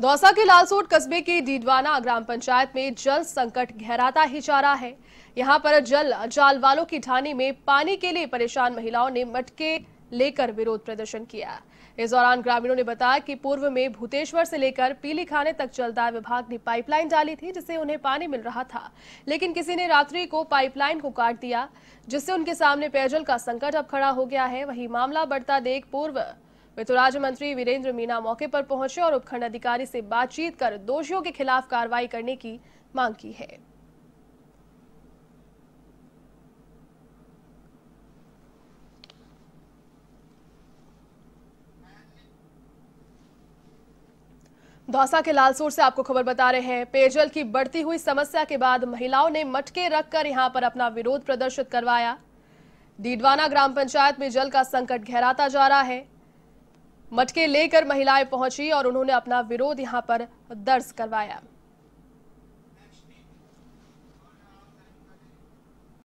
दौसा के लालसोट कस्बे के डीडवाना ग्राम पंचायत में जल संकट गहराता ही जा रहा है यहां पर जल जाल वालों की ढानी में पानी के लिए परेशान महिलाओं ने मटके लेकर विरोध प्रदर्शन किया इस दौरान ग्रामीणों ने बताया कि पूर्व में भूतेश्वर से लेकर पीली खाने तक जलदाय विभाग ने पाइपलाइन डाली थी जिससे उन्हें पानी मिल रहा था लेकिन किसी ने रात्रि को पाइपलाइन को काट दिया जिससे उनके सामने पेयजल का संकट अब खड़ा हो गया है वही मामला बढ़ता देख पूर्व वित्त तो राज्य मंत्री वीरेंद्र मीना मौके पर पहुंचे और उपखंड अधिकारी से बातचीत कर दोषियों के खिलाफ कार्रवाई करने की मांग की है दौसा के लालसूर से आपको खबर बता रहे हैं पेयजल की बढ़ती हुई समस्या के बाद महिलाओं ने मटके रखकर यहां पर अपना विरोध प्रदर्शित करवाया डीडवाना ग्राम पंचायत में जल का संकट गहराता जा रहा है मटके लेकर महिलाएं पहुंची और उन्होंने अपना विरोध यहां पर दर्ज करवाया